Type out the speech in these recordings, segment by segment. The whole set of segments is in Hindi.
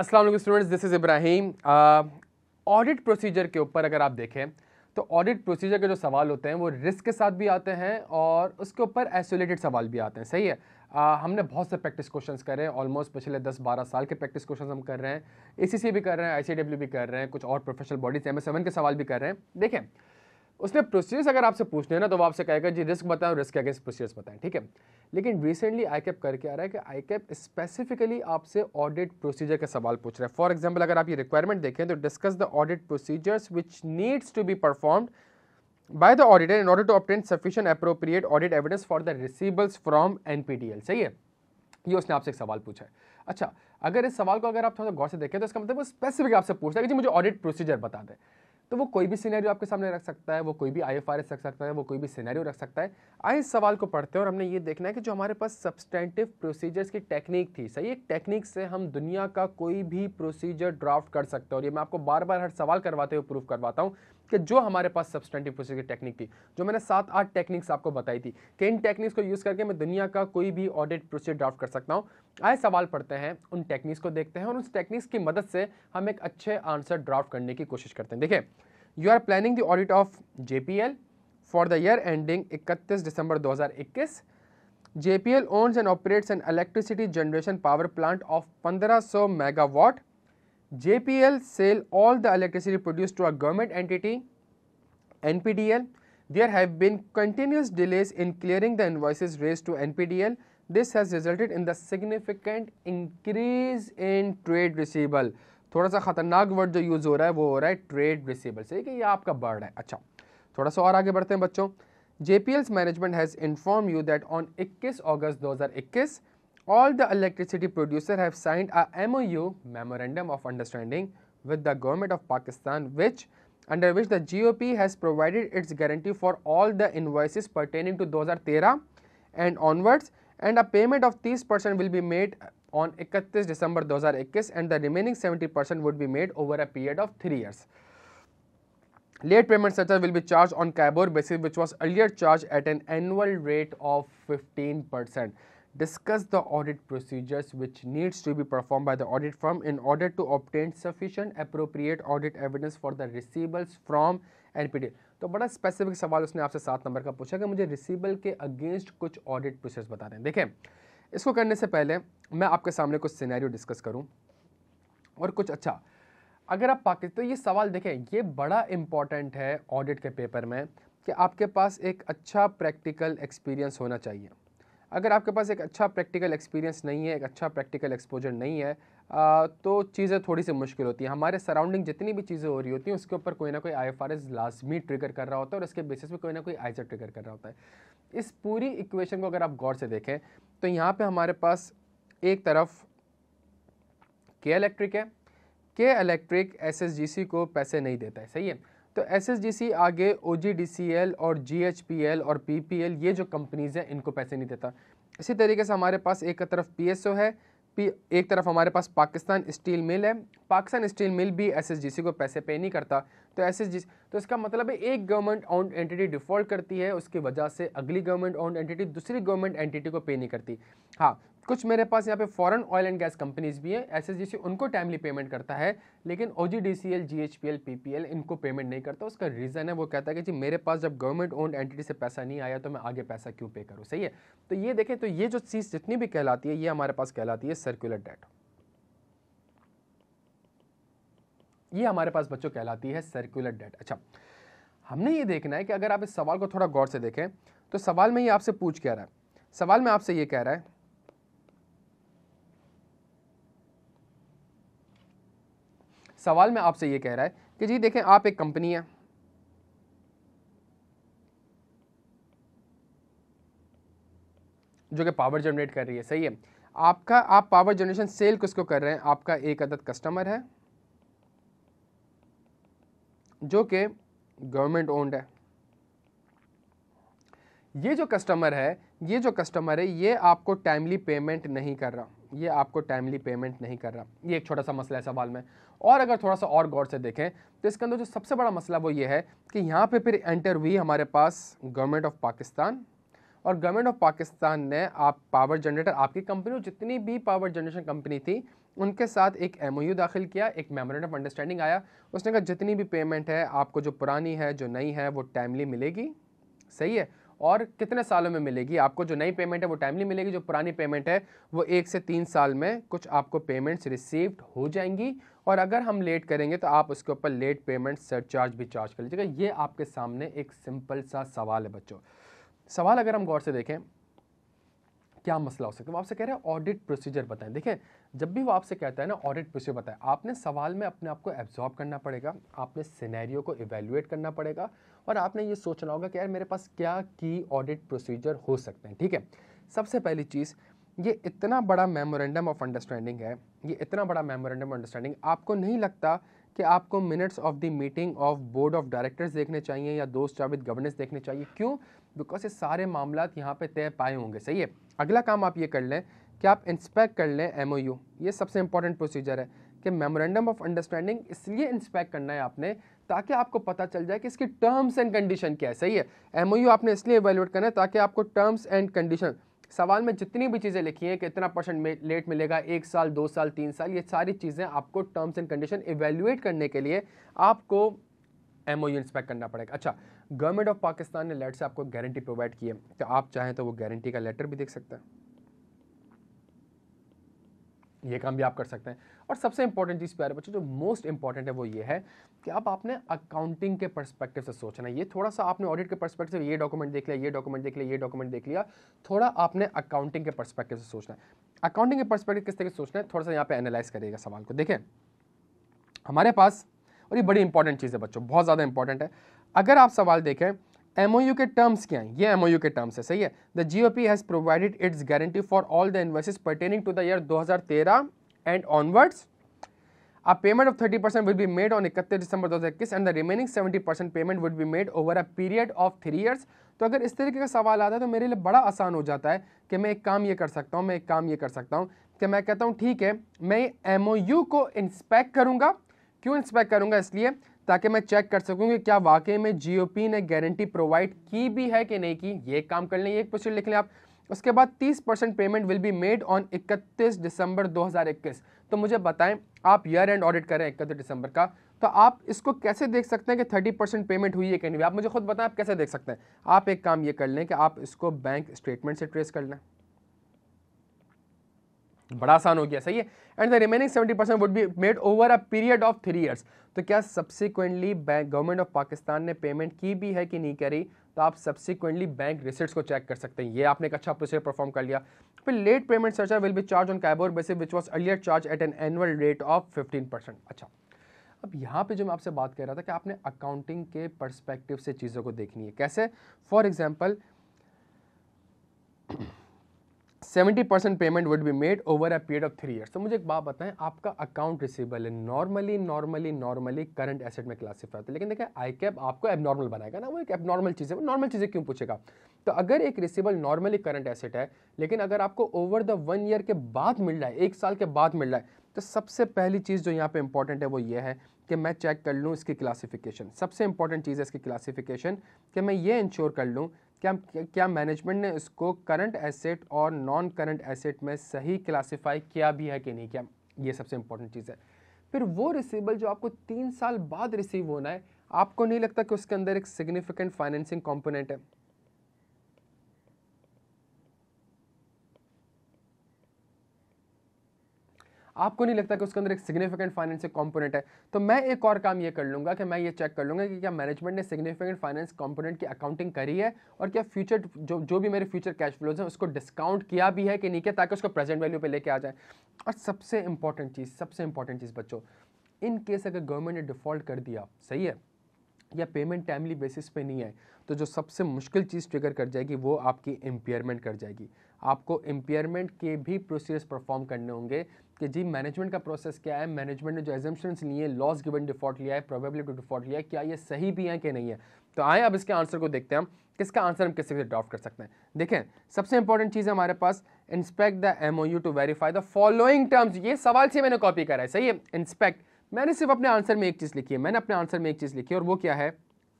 Aslam students this is Ibrahim audit procedure के ऊपर अगर आप देखें तो ऑडिट प्रोसीजर के जो सवाल होते हैं वो रिस्क के साथ भी आते हैं और उसके ऊपर आइसोलेटेड सवाल भी आते हैं सही है आ, हमने बहुत से प्रैक्टिस क्वेश्चंस कर रहे हैं ऑलमोस्ट पिछले 10-12 साल के प्रैक्टिस क्वेश्चंस हम कर रहे हैं ए भी कर रहे हैं आई भी कर रहे हैं कुछ और प्रोफेशनल बॉडीज एम के सवाल भी कर रहे हैं देखें उसने प्रोसीजर्स अगर आपसे पूछने ना तो वो आपसे कहेगा जी रिस्क बताएं रिस्क के अगेंस्ट प्रोसीजर्स बताएं ठीक है लेकिन रिसेंटली आई कैप करके आ रहा है कि आई कैप स्पेसिफिकली आपसे ऑडिट प्रोसीजर का सवाल पूछ रहा है फॉर एग्जाम्पल अगर आप ये रिक्वायरमेंट देखें तो discuss the audit procedures which needs to be perform by the auditor in order to obtain sufficient appropriate audit evidence for the receivables from an सही है ये उसने आपसे एक सवाल पूछा है अच्छा अगर इस सवाल को अगर आप थोड़ा गौर से देखें तो इसका मतलब वो स्पेसिफिक आपसे पूछता है कि जी मुझे ऑडिट प्रोसीजर बता दें तो वो कोई भी सीनैरियो आपके सामने रख सकता है वो कोई भी आई रख सकता है वो कोई भी सीनैरियो रख सकता है आए इस सवाल को पढ़ते हैं और हमने ये देखना है कि जो हमारे पास सब्सटेंटिव प्रोसीजर्स की टेक्निक थी सही एक टेक्निक से हम दुनिया का कोई भी प्रोसीजर ड्राफ्ट कर सकते हैं और ये मैं आपको बार बार हर सवाल करवाते हुए प्रूफ करवाता हूँ कि जो हमारे पास सब्सटेंटिव प्रोसेस की टेक्निक थी जो मैंने सात आठ टेक्निक्स आपको बताई थी कि इन टेक्निक्स को यूज़ करके मैं दुनिया का कोई भी ऑडिट प्रोसीजर ड्राफ्ट कर सकता हूँ आए सवाल पढ़ते हैं उन टेक्निक्स को देखते हैं और उस टेक्निक्स की मदद से हम एक अच्छे आंसर ड्राफ्ट करने की कोशिश करते हैं देखिए you are planning the audit of J for the year ending इकतीस दिसंबर 2021 JPL owns and operates an electricity generation power plant of 1500 megawatt JPL sell all the electricity produced to a government entity, NPDL. There have been continuous delays in clearing the invoices raised to NPDL. This has resulted in the significant increase in trade receivable. थोड़ा सा ख़तरनाक वर्ड जो यूज़ हो रहा है वो हो रहा है ट्रेड रिसीबल सही है ये आपका बर्ड है अच्छा थोड़ा सा और आगे बढ़ते हैं बच्चों J P L's management has inform you that on 21 August 2021 all the electricity producers have signed a MOU Memorandum of Understanding with the government of Pakistan which under which the GOP has provided its guarantee for all the invoices pertaining to 2013 and onwards and a payment of 30% will be made on 31 December 2021 and the remaining 70% would be made over a period of 3 years. Late payment surcharge will be charged on CABOR basis which was earlier charged at an annual rate of 15%. discuss the audit procedures which needs to be performed by the audit firm in order to obtain sufficient appropriate audit evidence for the receivables from NPD तो बड़ा स्पेसिफिक सवाल उसने आपसे सात नंबर का पूछा कि मुझे रिसीबल के अगेंस्ट कुछ ऑडिट प्रोसेस बता दें देखें इसको करने से पहले मैं आपके सामने कुछ सिनेरियो डिस्कस करूं और कुछ अच्छा अगर आप पाकिस्तान तो ये सवाल देखें ये बड़ा इंपॉर्टेंट है ऑडिट के पेपर में कि आपके पास एक अच्छा प्रैक्टिकल एक्सपीरियंस होना चाहिए अगर आपके पास एक अच्छा प्रैक्टिकल एक्सपीरियंस नहीं है एक अच्छा प्रैक्टिकल एक्सपोजर नहीं है आ, तो चीज़ें थोड़ी सी मुश्किल होती हैं हमारे सराउंडिंग जितनी भी चीज़ें हो रही होती हैं उसके ऊपर कोई ना कोई आई एफ आर एस लाजमी ट्रिगर कर रहा होता है और इसके बेसिस पे कोई ना कोई आइजर ट्रिगर कर रहा होता है इस पूरी इक्वेशन को अगर आप गौर से देखें तो यहाँ पर हमारे पास एक तरफ के इलेक्ट्रिक है के electric S S G C को पैसे नहीं देता है सही है तो सी आगे एल और एल और एल ये जो कंपनीज़ हैं इनको पैसे नहीं देता इसी तरीके से हमारे पास एक तरफ ओ है पी एक तरफ हमारे पास पाकिस्तान स्टील मिल है पाकिस्तान स्टील मिल भी एसएसजीसी को पैसे पे नहीं करता तो एसएसजीसी तो इसका मतलब है एक गवर्नमेंट ऑन एंटिटी डिफ़ॉल्ट करती है उसकी वजह से अगली गवर्नमेंट ऑन एंटिटी दूसरी गवर्नमेंट एंटिटी को पे नहीं करती हाँ कुछ मेरे पास यहाँ पे foreign oil and gas companies भी हैं एस एस उनको टाइमली पेमेंट करता है लेकिन O G D C L G H P L P P L इनको पेमेंट नहीं करता उसका रीज़न है वो कहता है कि जी मेरे पास जब गवर्नमेंट ओन्ड एंटिटी से पैसा नहीं आया तो मैं आगे पैसा क्यों पे करूँ सही है तो ये देखें तो ये जो चीज़ जितनी भी कहलाती है ये हमारे पास कहलाती है सर्कुलर डेट ये हमारे पास बच्चों कहलाती है सर्कुलर डेट अच्छा हमने ये देखना है कि अगर आप इस सवाल को थोड़ा गौर से देखें तो सवाल में ये आपसे पूछ क्या रहा है सवाल में आपसे ये कह रहा है सवाल में आपसे ये कह रहा है कि जी देखें आप एक कंपनी है जो कि पावर जनरेट कर रही है सही है आपका आप पावर जनरेशन सेल किसको कर रहे हैं आपका एक अदद कस्टमर है जो कि गवर्नमेंट ओन्ड है ये जो कस्टमर है ये जो कस्टमर है ये आपको टाइमली पेमेंट नहीं कर रहा ये आपको टाइमली पेमेंट नहीं कर रहा ये एक छोटा सा मसला है सवाल में और अगर थोड़ा सा और गौर से देखें तो इसके अंदर जो सबसे बड़ा मसला वो ये है कि यहाँ पे फिर एंटर हुई हमारे पास गवर्नमेंट ऑफ पाकिस्तान और गवर्नमेंट ऑफ पाकिस्तान ने आप पावर जनरेटर आपकी कंपनी जितनी भी पावर जनरेशन कंपनी थी उनके साथ एक एम दाखिल किया एक मेमोरेंडम ऑफ अंडरस्टैंडिंग आया उसने कहा जितनी भी पेमेंट है आपको जो पुरानी है जो नई है वो टाइमली मिलेगी सही है और कितने सालों में मिलेगी आपको जो नई पेमेंट है वो टाइमली मिलेगी जो पुरानी पेमेंट है वो एक से तीन साल में कुछ आपको पेमेंट्स रिसीव्ड हो जाएंगी और अगर हम लेट करेंगे तो आप उसके ऊपर लेट पेमेंट सरचार्ज भी चार्ज कर लीजिएगा ये आपके सामने एक सिंपल सा सवाल है बच्चों सवाल अगर हम गौर से देखें क्या मसला हो सकता है वो आपसे कह रहे हैं ऑडिट प्रोसीजर बताएं देखें जब भी वो आपसे कहता है ना ऑडिट प्रोसीजर बताएं आपने सवाल में अपने आप को एब्जॉर्ब करना पड़ेगा आपने सिनेरियो को इवेल्युएट करना पड़ेगा और आपने ये सोचना होगा कि यार मेरे पास क्या की ऑडिट प्रोसीजर हो सकते हैं ठीक है सबसे पहली चीज़ ये इतना बड़ा मेमोरेंडम ऑफ अंडरस्टैंडिंग है ये इतना बड़ा मेमोरेंडम ऑफ अंडरस्टैंडिंग आपको नहीं लगता कि आपको minutes of the meeting of board of directors देखने चाहिए या दोस्त स्टार गवर्नेंस देखने चाहिए क्यों बिकॉज ये सारे मामला यहाँ पे तय पाए होंगे सही है अगला काम आप ये कर लें कि आप इंस्पेक्ट कर लें एम ये सबसे इंपॉर्टेंट प्रोसीजर है कि मेमोरेंडम ऑफ अंडरस्टैंडिंग इसलिए इंस्पेक्ट करना है आपने ताकि आपको पता चल जाए कि इसकी टर्म्स एंड कंडीशन क्या है सही है एम आपने इसलिए एवेल्यूट करना है ताकि आपको टर्म्स एंड कंडीशन सवाल में जितनी भी चीज़ें लिखी हैं कि इतना परसेंट लेट मिलेगा एक साल दो साल तीन साल ये सारी चीज़ें आपको टर्म्स एंड कंडीशन इवेल्युएट करने के लिए आपको एम इंस्पेक्ट करना पड़ेगा अच्छा गवर्नमेंट ऑफ पाकिस्तान ने लेट से आपको गारंटी प्रोवाइड की है तो आप चाहें तो वो गारंटी का लेटर भी देख सकते हैं ये काम भी आप कर सकते हैं और सबसे इंपॉर्टेंट चीज़ प्यारे बच्चों जो मोस्ट इंपॉर्टेंट है वो ये है कि अब आपने अकाउंटिंग के परस्पेक्टिव से सोचना है ये थोड़ा सा आपने ऑडिट के परस्पेक्टिव ये डॉक्यूमेंट देख लिया ये डॉक्यूमेंट देख लिया ये डॉक्यूमेंट देख लिया थोड़ा आपने अकाउंटिंग के परस्पेक्टिव से सोचना है अकाउंटिंग के परस्पेक्टिव किस तरीके से सोचना है थोड़ा सा यहाँ पे एनालाइज करिएगा सवाल को देखें हमारे पास और ये बड़ी इंपॉर्टेंट चीज़ है बच्चों बहुत ज़्यादा इंपॉर्टेंट है अगर आप सवाल देखें यू के टर्म्स क्या हैं ये यू के टर्म्स है सही है the G O P has provided its guarantee for all the investees pertaining to the year 2013 and onwards a payment of thirty percent will be made on इकतीस दिसंबर दो हज़ार इक्कीस and the remaining seventy percent payment would be made over a period of three years तो अगर इस तरीके का सवाल आता है तो मेरे लिए बड़ा आसान हो जाता है कि मैं एक काम ये कर सकता हूँ मैं एक काम ये कर सकता हूँ कि मैं कहता हूँ ठीक है मैं एम ओ यू को इंस्पेक्ट करूँगा क्यों इंस्पेक्ट करूँगा इसलिए ताकि मैं चेक कर सकूँ कि क्या वाकई में जी ओ पी ने गारंटी प्रोवाइड की भी है कि नहीं की ये काम कर लें ये क्वेश्चन लिख लें आप उसके बाद 30 percent payment will be made on 31 December 2021 तो मुझे बताएं आप ईयर एंड ऑडिट करें इकतीस दिसंबर का तो आप इसको कैसे देख सकते हैं कि 30 परसेंट पेमेंट हुई है कि नहीं आप मुझे खुद बताएं आप कैसे देख सकते हैं आप एक काम ये कर लें कि आप इसको बैंक स्टेटमेंट से ट्रेस कर लें बड़ा आसान हो गया सही है and the remaining seventy percent would be made over a period of three years तो क्या subsequently bank government of Pakistan ने पेमेंट की भी है कि नहीं करी तो आप सब्सिक्वेंटली बैंक रिसिट्स को चेक कर सकते हैं ये आपने एक अच्छा प्रोसीजर परफॉर्म कर लिया फिर late payment surcharge will be charge on कैबोर basis which was earlier charge at an annual rate of fifteen percent अच्छा अब यहाँ पे जो मैं आपसे बात कर रहा था कि आपने अकाउंटिंग के परस्पेक्टिव से चीज़ों को देखनी है कैसे for example seventy percent payment would be made over a period of three years तो मुझे एक बात बताएं आपका अकाउंट रिसीवेबल है normally normally normally current asset में क्लासीफाई होता है लेकिन देखिए आई कैप आपको एबनॉर्मल बनाएगा ना वो एक एबनॉर्मल चीज़ है नॉर्मल चीज़ें क्यों पूछेगा तो अगर एक रिसीवेबल नॉर्मली करंट एसेट है लेकिन अगर आपको ओवर द वन ईयर के बाद मिल रहा है एक साल के बाद मिल रहा है तो सबसे पहली चीज़ जो यहाँ पे इंपॉर्टेंट है वो ये है कि मैं चेक कर लूँ इसकी क्लासिफिकेशन सबसे इंपॉर्टेंट चीज़ है इसकी क्लासिफिकेशन कि मैं ये इंश्योर कर लूँ क्या क्या मैनेजमेंट ने इसको करंट एसेट और नॉन करंट एसेट में सही क्लासीफाई किया भी है कि नहीं क्या ये सबसे इंपॉर्टेंट चीज़ है फिर वो रिसीवेबल जो आपको तीन साल बाद रिसीव होना है आपको नहीं लगता कि उसके अंदर एक सिग्निफिकेंट फाइनेंसिंग कॉम्पोनेंट है आपको नहीं लगता कि उसके अंदर एक सिग्निफिकेंट फाइनेंशियल कॉम्पोनेंट है तो मैं एक और काम ये कर लूँगा कि मैं ये चेक कर लूँगा कि क्या मैनेजमेंट ने सिग्निफिकेंट फाइनेंस कॉम्पोनेंट की अकाउंटिंग करी है और क्या फ्यूचर जो जो भी मेरे फ्यूचर कैश फ्लोज हैं उसको डिस्काउंट किया भी है कि नहीं किया ताकि उसको प्रेजेंट वैल्यू पर लेके आ जाए और सबसे इंपॉर्टेंट चीज़ सबसे इंपॉर्टेंट चीज़ बच्चों इन केस अगर गवर्नमेंट ने डिफ़ॉल्ट कर दिया सही है या पेमेंट टाइमली बेसिस पे नहीं आए तो जो सबसे मुश्किल चीज़ ट्रिगर कर जाएगी वो आपकी एम्पेयरमेंट कर जाएगी आपको इम्पेयरमेंट के भी प्रोसीजर्स परफॉर्म करने होंगे कि जी मैनेजमेंट का प्रोसेस क्या है मैनेजमेंट ने जो एजम्पन्स लिए लॉस गिवन डिफॉल्ट लिया है प्रोबेबिलिटी डिफॉल्ट लिया है क्या ये सही भी है कि नहीं है तो आए अब इसके आंसर को देखते हैं हम किसका आंसर हम किससे भी ड्राफ्ट कर सकते हैं देखें सबसे इंपॉर्टेंट चीज़ है हमारे पास inspect the M O U to verify the following terms ये सवाल से मैंने कॉपी करा है सही है इंस्पेक्ट मैंने सिर्फ अपने आंसर में एक चीज़ लिखी है मैंने अपने आंसर में एक चीज़ लिखी है और वो क्या है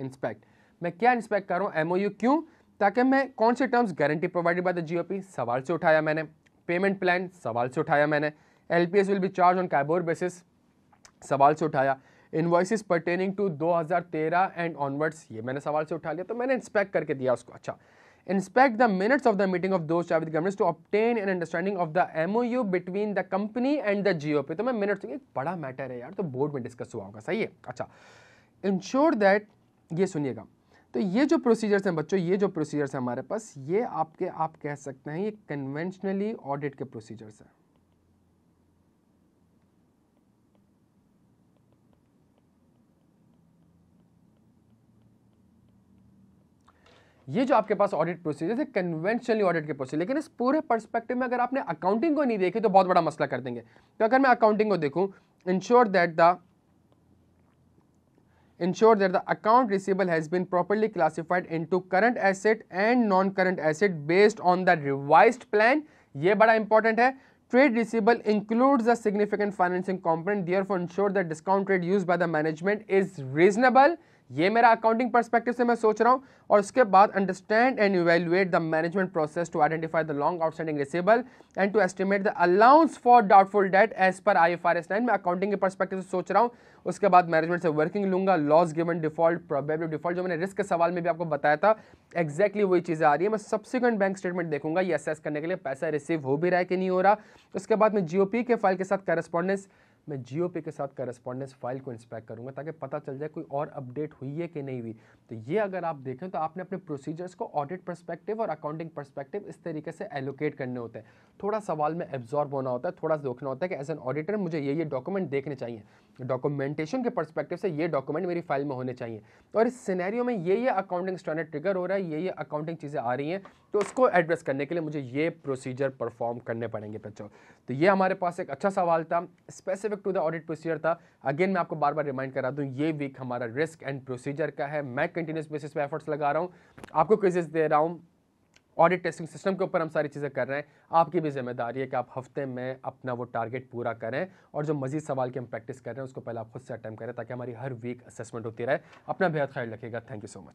इंस्पेक्ट मैं क्या इंस्पेक्ट कर रहा हूँ एम क्यों ताकि मैं कौन से terms guarantee provided by the GOP सवाल से उठाया मैंने पेमेंट प्लान सवाल से उठाया मैंने L will be charge on कैबोर basis सवाल से उठाया invoices pertaining to 2013 and onwards ये मैंने सवाल से उठा लिया तो मैंने इंस्पेक्ट करके दिया उसको अच्छा inspect the minutes of the meeting of to chair and governors of the M O U between the company and the G O P तो मैं मिनट्स एक बड़ा मैटर है यार तो बोर्ड में डिस्कस हुआ होगा सही है अच्छा इंश्योर दैट ये सुनिएगा तो ये जो प्रोसीजर्स हैं बच्चों ये जो प्रोसीजर्स हैं हमारे पास ये आपके आप कह सकते हैं ये कन्वेंशनली ऑडिट के प्रोसीजर्स हैं ये जो आपके पास ऑडिट प्रोसीजर है कन्वेंशनली ऑडिट के प्रोसीजर लेकिन इस पूरे पर्सपेक्टिव में अगर आपने अकाउंटिंग को नहीं देखी तो बहुत बड़ा मसला कर देंगे तो अगर मैं अकाउंटिंग को देखूं ensure that the ensure that the account receivable has been properly classified into current asset and non-current asset based on the revised plan ये बड़ा important है trade receivable includes a significant financing component therefore ensure that discount rate used by the management is reasonable ये मेरा अकाउंटिंग परस्पेक्टिव से मैं सोच रहा हूँ और उसके बाद understand and evaluate the management process to identify the long outstanding receivable and to estimate the allowance for doubtful debt as per I F R S nine मैं अकाउंटिंग के परस्पेक्टिव से सोच रहा हूँ उसके बाद मैनेजमेंट से वर्किंग लूंगा loss given default probability default जो मैंने रिस्क के सवाल में भी आपको बताया था एक्जैक्टली exactly वही चीज़ें आ रही है मैं सब्सिक्वेंट बैंक स्टेटमेंट देखूंगा ये असेस करने के लिए पैसा रिसीव हो भी रहा है कि नहीं हो रहा उसके बाद मैं जीओपी के फाइल के साथ करस्पॉन्डेंस मैं जियो पे के साथ करस्पॉन्डेंस फाइल को इंस्पेक्ट करूँगा ताकि पता चल जाए कोई और अपडेट हुई है कि नहीं हुई तो ये अगर आप देखें तो आपने अपने प्रोसीजर्स को ऑडिट परस्पेक्टिव और अकाउंटिंग परस्पेक्टिव इस तरीके से एलोकेट करने होते हैं थोड़ा सवाल में एब्जॉर्ब होना होता है थोड़ा देखना होता है कि एज एन ऑडिटर मुझे ये ये डॉक्यूमेंट देखने चाहिए डॉक्यूमेंटेशन के परस्पेक्टिव से ये डॉक्यूमेंट मेरी फाइल में होने चाहिए और इस सिनेरियो में ये ये अकाउंटिंग स्टैंडर्ड ट्रिगर हो रहा है ये ये अकाउंटिंग चीज़ें आ रही हैं तो उसको एड्रेस करने के लिए मुझे ये प्रोसीजर परफॉर्म करने पड़ेंगे बच्चों तो ये हमारे पास एक अच्छा सवाल था specific to the audit procedure था अगेन मैं आपको बार बार रिमाइंड करा दूँ ये वीक हमारा रिस्क एंड प्रोसीजर का है मैं कंटिन्यूस बेसिस पर एफर्ट्स लगा रहा हूँ आपको क्विजेज दे रहा हूँ ऑडिट टेस्टिंग सिस्टम के ऊपर हम सारी चीज़ें कर रहे हैं आपकी भी जिम्मेदारी है कि आप हफ्ते में अपना वो टारगेट पूरा करें और जो मजीद सवाल की हम प्रैक्टिस कर रहे हैं उसको पहले आप खुद से अटैम्प करें ताकि हमारी हर वीक असेसमेंट होती रहे अपना बेहद ख्याल रखिएगा थैंक यू सो मच